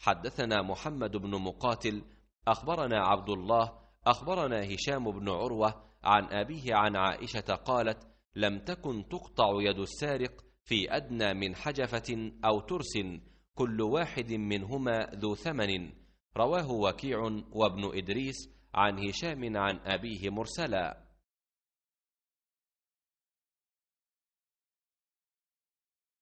حدثنا محمد بن مقاتل اخبرنا عبد الله اخبرنا هشام بن عروه عن ابيه عن عائشه قالت لم تكن تقطع يد السارق في ادنى من حجفه او ترس كل واحد منهما ذو ثمن رواه وكيع وابن ادريس عن هشام عن ابيه مرسلا